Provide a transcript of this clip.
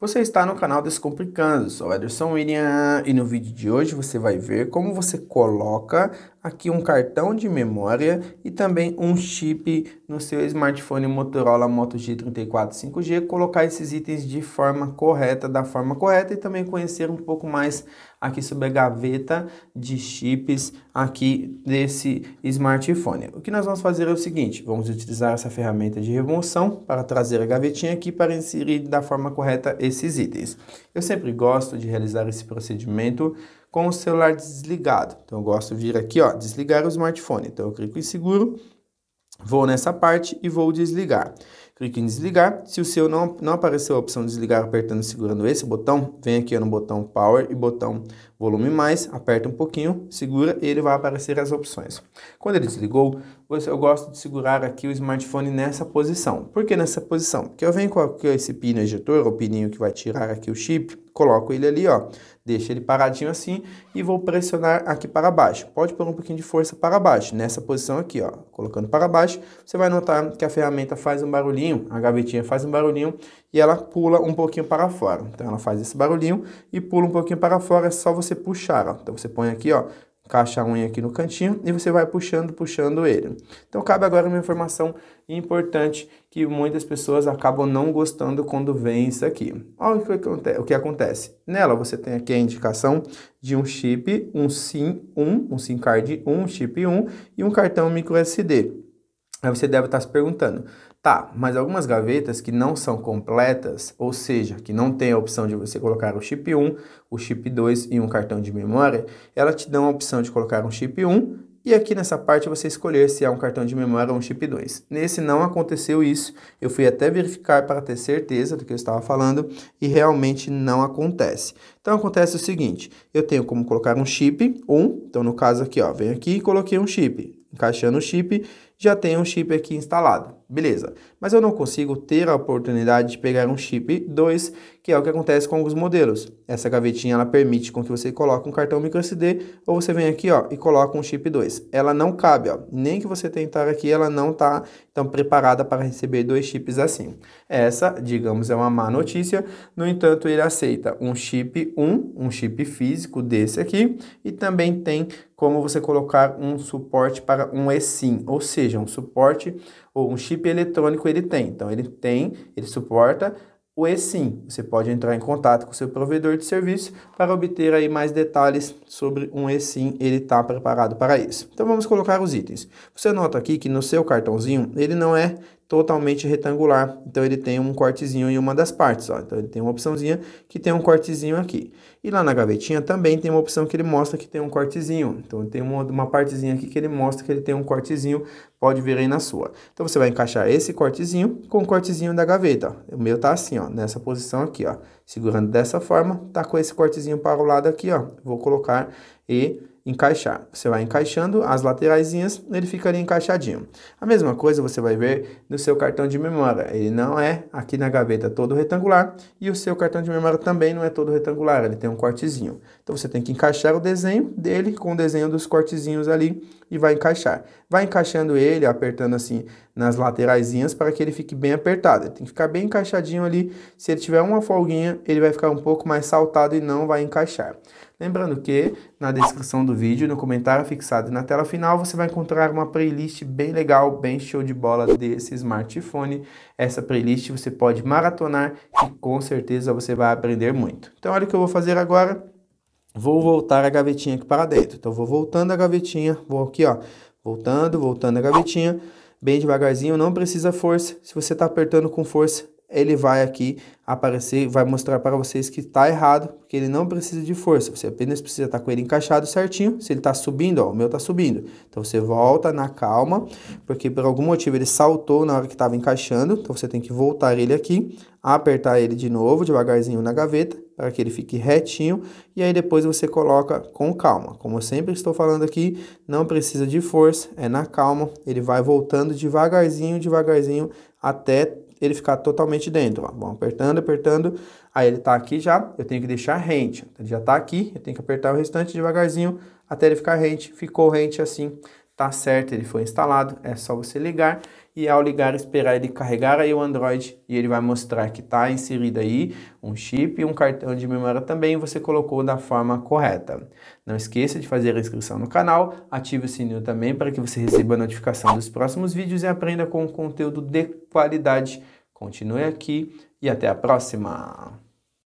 Você está no canal Descomplicando, sou Ederson William e no vídeo de hoje você vai ver como você coloca aqui um cartão de memória e também um chip no seu smartphone Motorola Moto G34 5G, colocar esses itens de forma correta, da forma correta e também conhecer um pouco mais aqui sobre a gaveta de chips aqui desse smartphone. O que nós vamos fazer é o seguinte, vamos utilizar essa ferramenta de remoção para trazer a gavetinha aqui para inserir da forma correta esses itens. Eu sempre gosto de realizar esse procedimento com o celular desligado. Então eu gosto de vir aqui, ó, desligar o smartphone. Então eu clico em seguro, vou nessa parte e vou desligar clique em desligar. Se o seu não, não apareceu a opção desligar apertando e segurando esse botão, vem aqui no botão Power e botão Volume Mais, aperta um pouquinho, segura e ele vai aparecer as opções. Quando ele desligou, eu gosto de segurar aqui o smartphone nessa posição. Por que nessa posição? Porque eu venho com esse pino ejetor, o pininho que vai tirar aqui o chip, coloco ele ali, ó, deixo ele paradinho assim e vou pressionar aqui para baixo. Pode pôr um pouquinho de força para baixo, nessa posição aqui, ó, colocando para baixo, você vai notar que a ferramenta faz um barulhinho barulhinho, a gavetinha faz um barulhinho e ela pula um pouquinho para fora. Então ela faz esse barulhinho e pula um pouquinho para fora, é só você puxar, ó. Então você põe aqui, ó, caixa a unha aqui no cantinho e você vai puxando, puxando ele. Então cabe agora uma informação importante que muitas pessoas acabam não gostando quando vem isso aqui. Olha o que acontece. Nela você tem aqui a indicação de um chip, um SIM 1, um SIM card 1, um chip 1 e um cartão micro SD. Aí você deve estar se perguntando, tá, mas algumas gavetas que não são completas, ou seja, que não tem a opção de você colocar o chip 1, o chip 2 e um cartão de memória, ela te dá a opção de colocar um chip 1 e aqui nessa parte você escolher se é um cartão de memória ou um chip 2. Nesse não aconteceu isso, eu fui até verificar para ter certeza do que eu estava falando e realmente não acontece. Então acontece o seguinte, eu tenho como colocar um chip 1, então no caso aqui, ó, venho aqui e coloquei um chip encaixando o chip, já tem um chip aqui instalado. Beleza. Mas eu não consigo ter a oportunidade de pegar um chip 2 que é o que acontece com alguns modelos. Essa gavetinha ela permite com que você coloque um cartão micro SD ou você vem aqui ó, e coloca um chip 2. Ela não cabe, ó, nem que você tentar aqui, ela não está então, preparada para receber dois chips assim. Essa, digamos, é uma má notícia, no entanto, ele aceita um chip 1, um chip físico desse aqui, e também tem como você colocar um suporte para um eSIM, ou seja, um suporte ou um chip eletrônico ele tem. Então ele tem, ele suporta o eSIM. Você pode entrar em contato com seu provedor de serviço para obter aí mais detalhes sobre um eSIM, ele está preparado para isso. Então vamos colocar os itens. Você nota aqui que no seu cartãozinho ele não é totalmente retangular. Então ele tem um cortezinho em uma das partes, ó. Então ele tem uma opçãozinha que tem um cortezinho aqui. E lá na gavetinha também tem uma opção que ele mostra que tem um cortezinho. Então tem uma, uma partezinha aqui que ele mostra que ele tem um cortezinho, pode ver aí na sua. Então você vai encaixar esse cortezinho com o cortezinho da gaveta. Ó. O meu tá assim, ó, nessa posição aqui, ó. Segurando dessa forma, tá com esse cortezinho para o lado aqui, ó. Vou colocar e encaixar. Você vai encaixando as lateraisinhas, ele ficaria encaixadinho. A mesma coisa você vai ver no seu cartão de memória. Ele não é aqui na gaveta todo retangular e o seu cartão de memória também não é todo retangular, ele tem um cortezinho. Então você tem que encaixar o desenho dele com o desenho dos cortezinhos ali e vai encaixar. Vai encaixando ele, apertando assim nas laterais para que ele fique bem apertado. Ele tem que ficar bem encaixadinho ali. Se ele tiver uma folguinha, ele vai ficar um pouco mais saltado e não vai encaixar. Lembrando que na descrição do vídeo, no comentário fixado na tela final, você vai encontrar uma playlist bem legal, bem show de bola desse smartphone. Essa playlist você pode maratonar e com certeza você vai aprender muito. Então olha o que eu vou fazer agora. Vou voltar a gavetinha aqui para dentro. Então vou voltando a gavetinha, vou aqui ó, voltando, voltando a gavetinha, bem devagarzinho, não precisa força. Se você está apertando com força, ele vai aqui aparecer, vai mostrar para vocês que está errado, porque ele não precisa de força, você apenas precisa estar tá com ele encaixado certinho, se ele está subindo, ó, o meu está subindo, então você volta na calma, porque por algum motivo ele saltou na hora que estava encaixando, então você tem que voltar ele aqui, apertar ele de novo, devagarzinho na gaveta, para que ele fique retinho, e aí depois você coloca com calma, como eu sempre estou falando aqui, não precisa de força, é na calma, ele vai voltando devagarzinho, devagarzinho, até ele ficar totalmente dentro. Ó. Vão apertando, apertando. Aí ele está aqui já, eu tenho que deixar rente. Ele já está aqui, eu tenho que apertar o restante devagarzinho até ele ficar rente. Ficou rente assim, tá certo, ele foi instalado. É só você ligar e ao ligar esperar ele carregar aí o Android e ele vai mostrar que está inserido aí um chip e um cartão de memória também você colocou da forma correta. Não esqueça de fazer a inscrição no canal, ative o sininho também para que você receba a notificação dos próximos vídeos e aprenda com conteúdo de qualidade. Continue aqui e até a próxima!